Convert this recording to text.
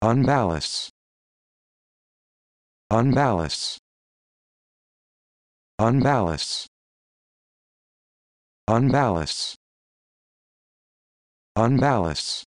unbalance unbalance unbalance unbalance unbalance